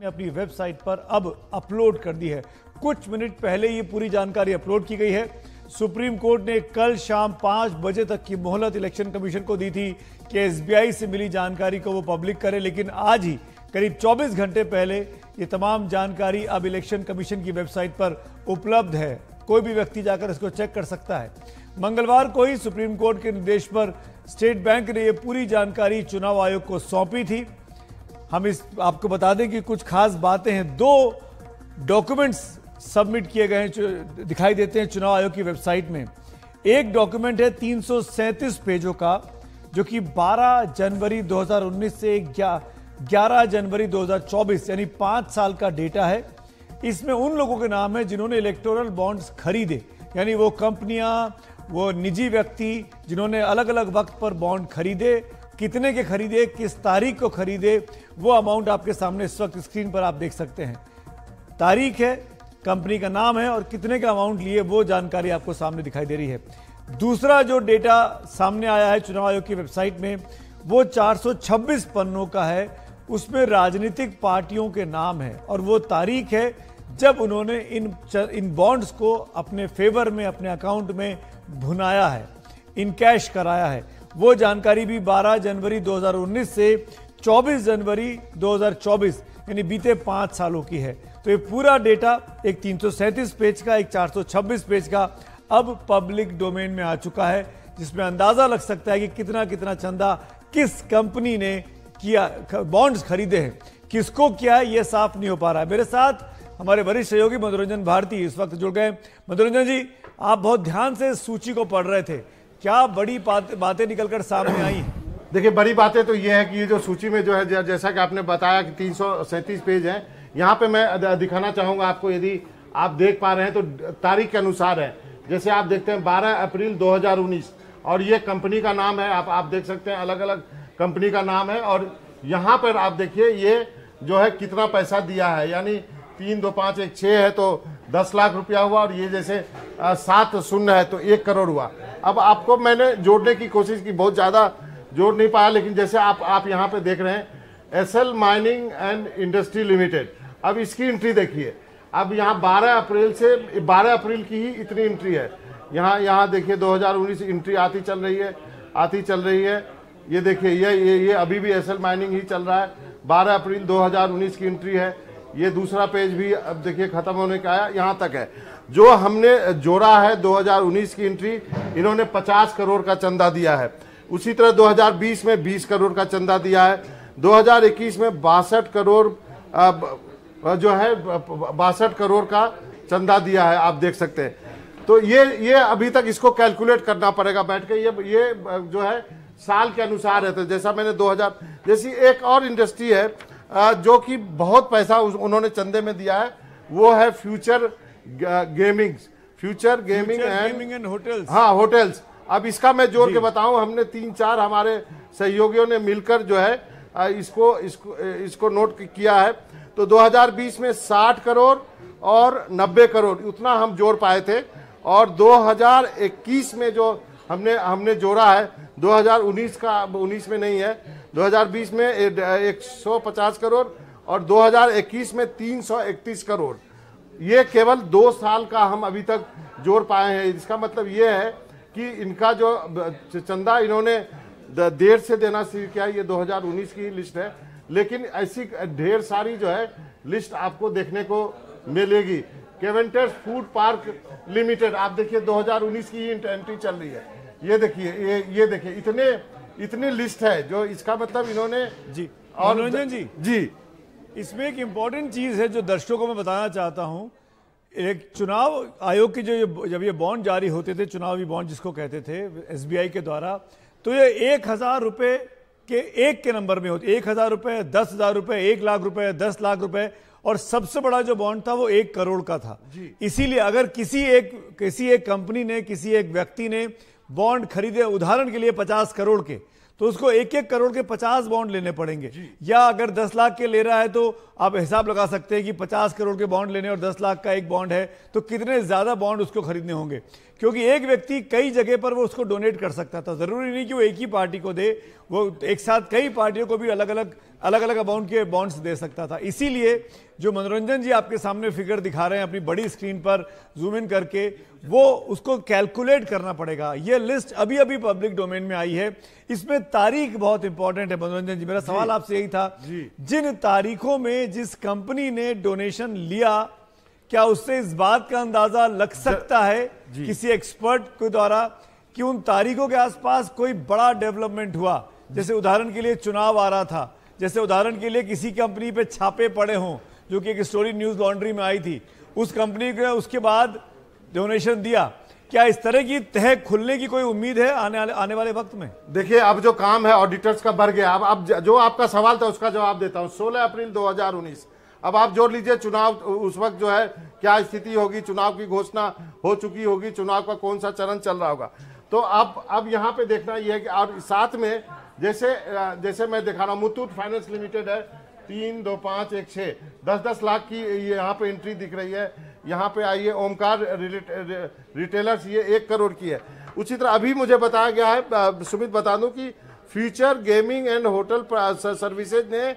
ने अपनी वेबसाइट पर अब अपलोड कर दी है कुछ मिनट पहले ये पूरी जानकारी अपलोड की गई है सुप्रीम कोर्ट ने कल शाम पांच बजे तक की मोहलत इलेक्शन कमीशन को दी थी कि एसबीआई से मिली जानकारी को वो पब्लिक करे लेकिन आज ही करीब 24 घंटे पहले ये तमाम जानकारी अब इलेक्शन कमीशन की वेबसाइट पर उपलब्ध है कोई भी व्यक्ति जाकर इसको चेक कर सकता है मंगलवार को ही सुप्रीम कोर्ट के निर्देश पर स्टेट बैंक ने यह पूरी जानकारी चुनाव आयोग को सौंपी थी हम इस आपको बता दें कि कुछ खास बातें हैं दो डॉक्यूमेंट्स सबमिट किए गए हैं दिखाई देते हैं चुनाव आयोग की वेबसाइट में एक डॉक्यूमेंट है तीन पेजों का जो कि 12 जनवरी 2019 से 11 जनवरी 2024 यानी पांच साल का डेटा है इसमें उन लोगों के नाम है जिन्होंने इलेक्टोरल बॉन्ड्स खरीदे यानी वो कंपनियां वो निजी व्यक्ति जिन्होंने अलग अलग वक्त पर बॉन्ड खरीदे कितने के खरीदे किस तारीख को खरीदे वो अमाउंट आपके सामने इस वक्त स्क्रीन पर आप देख सकते हैं तारीख है कंपनी का नाम है और कितने का अमाउंट लिए वो जानकारी आपको सामने दिखाई दे रही है दूसरा जो डेटा सामने आया है चुनाव आयोग की वेबसाइट में वो 426 पन्नों का है उसमें राजनीतिक पार्टियों के नाम है और वो तारीख है जब उन्होंने इन इन बॉन्ड्स को अपने फेवर में अपने अकाउंट में भुनाया है इन कैश कराया है वो जानकारी भी 12 जनवरी 2019 से 24 जनवरी 2024 यानी बीते पाँच सालों की है तो ये पूरा डेटा एक तीन पेज का एक 426 पेज का अब पब्लिक डोमेन में आ चुका है जिसमें अंदाज़ा लग सकता है कि कितना कितना चंदा किस कंपनी ने किया बॉन्ड्स खरीदे हैं किसको किया है यह साफ नहीं हो पा रहा है मेरे साथ हमारे वरिष्ठ सहयोगी मनोरंजन भारती इस वक्त जुड़ गए मनोरंजन जी आप बहुत ध्यान से सूची को पढ़ रहे थे क्या बड़ी बात, बातें निकल कर सामने आई हैं देखिए बड़ी बातें तो ये है कि ये जो सूची में जो है जैसा कि आपने बताया कि तीन पेज हैं यहाँ पे मैं दिखाना चाहूँगा आपको यदि आप देख पा रहे हैं तो तारीख के अनुसार है जैसे आप देखते हैं 12 अप्रैल 2019 और ये कंपनी का नाम है आप आप देख सकते हैं अलग अलग कंपनी का नाम है और यहाँ पर आप देखिए ये जो है कितना पैसा दिया है यानी तीन दो पाँच एक छः है तो दस लाख रुपया हुआ और ये जैसे सात शून्य है तो एक करोड़ हुआ अब आपको मैंने जोड़ने की कोशिश की बहुत ज़्यादा जोड़ नहीं पाया लेकिन जैसे आप आप यहाँ पे देख रहे हैं S L mining and industry limited अब इसकी एंट्री देखिए अब यहाँ 12 अप्रैल से 12 अप्रैल की ही इतनी एंट्री है यहाँ यहाँ देखिए 2019 एंट्री आती चल रही है आती चल रही है ये देखिए ये ये ये अभी भी एल माइनिंग ही चल रहा है बारह अप्रैल दो की एंट्री है ये दूसरा पेज भी अब देखिए ख़त्म होने का आया यहाँ तक है जो हमने जोड़ा है 2019 की एंट्री इन्होंने 50 करोड़ का चंदा दिया है उसी तरह 2020 में 20 करोड़ का चंदा दिया है 2021 में बासठ करोड़ जो है बासठ करोड़ का चंदा दिया है आप देख सकते हैं तो ये ये अभी तक इसको कैलकुलेट करना पड़ेगा बैठ के ये ये जो है साल के अनुसार है तो जैसा मैंने 2000 जैसी एक और इंडस्ट्री है जो कि बहुत पैसा उन्होंने चंदे में दिया है वो है future gamings future gaming and and hotels हाँ होटल्स अब इसका मैं जोड़ के बताऊं हमने तीन चार हमारे सहयोगियों ने मिलकर जो है इसको इसको इसको नोट किया है तो 2020 में 60 करोड़ और 90 करोड़ उतना हम जोड़ पाए थे और 2021 में जो हमने हमने जोड़ा है 2019 का 19 में नहीं है 2020 में 150 करोड़ और 2021 में 331 करोड़ ये केवल दो साल का हम अभी तक जोड़ पाए हैं इसका मतलब ये है कि इनका जो चंदा इन्होंने देर से देना शुरू किया ये 2019 की लिस्ट है लेकिन ऐसी ढेर सारी जो है लिस्ट आपको देखने को मिलेगी केवेंटर्स फूड पार्क लिमिटेड आप देखिए 2019 की ही एंट्री चल रही है ये देखिए ये ये देखिए इतने इतनी लिस्ट है जो इसका मतलब इन्होंने जी और जी जी इसमें एक इम्पॉर्टेंट चीज़ है जो दर्शकों को मैं बताना चाहता हूँ एक चुनाव आयोग की जो जब ये बॉन्ड जारी होते थे चुनावी बॉन्ड जिसको कहते थे एसबीआई के द्वारा तो ये एक हज़ार रुपये के एक के नंबर में होते एक हज़ार रुपये दस हज़ार रुपये एक लाख रुपए दस लाख रुपए और सबसे बड़ा जो बॉन्ड था वो एक करोड़ का था इसीलिए अगर किसी एक किसी एक कंपनी ने किसी एक व्यक्ति ने बॉन्ड खरीदे उदाहरण के लिए पचास करोड़ के तो उसको एक एक करोड़ के पचास बॉन्ड लेने पड़ेंगे या अगर दस लाख के ले रहा है तो आप हिसाब लगा सकते हैं कि पचास करोड़ के बॉन्ड लेने और दस लाख का एक बॉन्ड है तो कितने ज़्यादा बॉन्ड उसको खरीदने होंगे क्योंकि एक व्यक्ति कई जगह पर वो उसको डोनेट कर सकता था ज़रूरी नहीं कि वो एक ही पार्टी को दे वो एक साथ कई पार्टियों को भी अलग अलग अलग अलग अमाउंट के बॉन्ड्स दे सकता था इसीलिए जो मनोरंजन जी आपके सामने फिगर दिखा रहे हैं अपनी बड़ी स्क्रीन पर जूम इन करके वो उसको कैलकुलेट करना पड़ेगा ये लिस्ट अभी अभी पब्लिक डोमेन में आई है इसमें तारीख बहुत इंपॉर्टेंट है मनोरंजन जी मेरा सवाल आपसे यही था जिन तारीखों में जिस कंपनी ने डोनेशन लिया क्या उससे इस बात का अंदाजा लग सकता है किसी एक्सपर्ट के द्वारा कि उन तारीखों के आसपास कोई बड़ा डेवलपमेंट हुआ जैसे उदाहरण के लिए चुनाव आ रहा था जैसे उदाहरण के लिए किसी कंपनी पे छापे पड़े हों जो कि एक स्टोरी न्यूज़ लॉन्ड्री में आई थी उस कंपनी को उसके बाद डोनेशन दिया क्या इस तरह की तह खुलने की कोई उम्मीद है आने आने, आने वाले वक्त में देखिए अब जो काम है ऑडिटर्स का भर गया अब अब जो आपका सवाल था उसका जवाब देता हूँ सोलह अप्रैल दो अब आप जोड़ लीजिए चुनाव उस वक्त जो है क्या स्थिति होगी चुनाव की घोषणा हो चुकी होगी चुनाव का कौन सा चरण चल रहा होगा तो अब अब यहाँ पे देखना यह है कि और साथ में जैसे जैसे मैं दिखा रहा हूँ मुथूट फाइनेंस लिमिटेड है तीन दो पाँच एक छः दस दस लाख की यहाँ पे एंट्री दिख रही है यहाँ पे आई है ओमकार रिटेलर्स ये एक करोड़ की है उसी तरह अभी मुझे बताया गया है सुमित बता दूँ कि future gaming and hotel services ने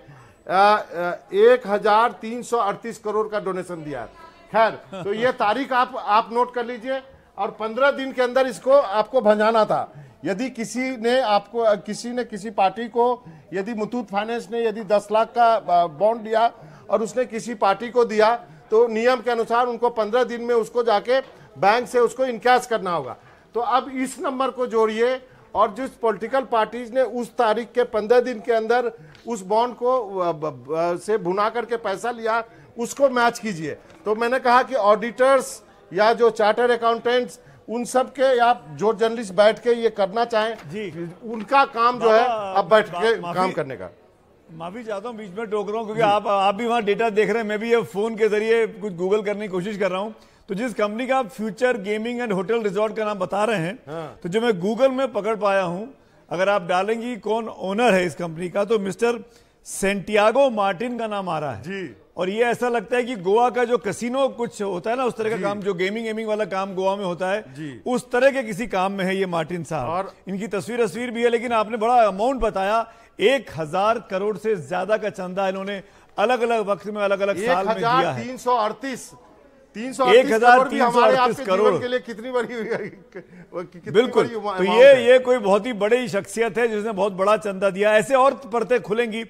एक हजार तीन सौ अड़तीस करोड़ का डोनेशन दिया खैर तो ये तारीख आप आप नोट कर लीजिए और पंद्रह दिन के अंदर इसको आपको भंजाना था यदि किसी ने आपको किसी ने किसी पार्टी को यदि मुथूत फाइनेंस ने यदि दस लाख का बॉन्ड दिया और उसने किसी पार्टी को दिया तो नियम के अनुसार उनको पंद्रह दिन में उसको जाके बैंक से उसको इनकैश करना होगा तो अब इस नंबर को जोड़िए और जिस पॉलिटिकल पार्टीज ने उस तारीख के पंद्रह दिन के अंदर उस बॉन्ड को से भुना करके पैसा लिया उसको मैच कीजिए तो मैंने कहा कि ऑडिटर्स या जो चार्टर अकाउंटेंट्स उन सब के या जो जर्नलिस्ट बैठ के ये करना चाहें जी उनका काम जो है अब बैठ के काम करने का माफी चाहता हूँ बीच में टोक रहा हूँ क्योंकि आप आप भी वहाँ डेटा देख रहे हैं मैं भी ये फोन के जरिए कुछ गूगल करने की कोशिश कर रहा हूँ तो जिस कंपनी का आप future gaming and hotel resort का नाम बता रहे हैं हाँ। तो जो मैं गूगल में पकड़ पाया हूँ अगर आप डालेंगी कौन ओनर है इस कंपनी का तो मिस्टर सेंटियागो मार्टिन का नाम आ रहा है जी और ये ऐसा लगता है कि गोवा का जो कसिनो कुछ होता है ना उस तरह का काम जो गेमिंग गेमिंग वाला काम गोवा में होता है उस तरह के किसी काम में है ये मार्टिन साहब और इनकी तस्वीर तस्वीर भी है लेकिन आपने बड़ा अमाउंट बताया एक हजार करोड़ से ज्यादा का चंदा इन्होंने अलग अलग वक्त में अलग अलग साल में दिया है तीन सौ अड़तीस तीन सौ एक हजार तीन सौ अड़तीस करोड़ के लिए कितनी बड़ी कितनी बिल्कुल बड़ी तो ये ये कोई बहुत ही बड़ी शख्सियत है जिसने बहुत बड़ा चंदा दिया ऐसे और परतें खुलेंगी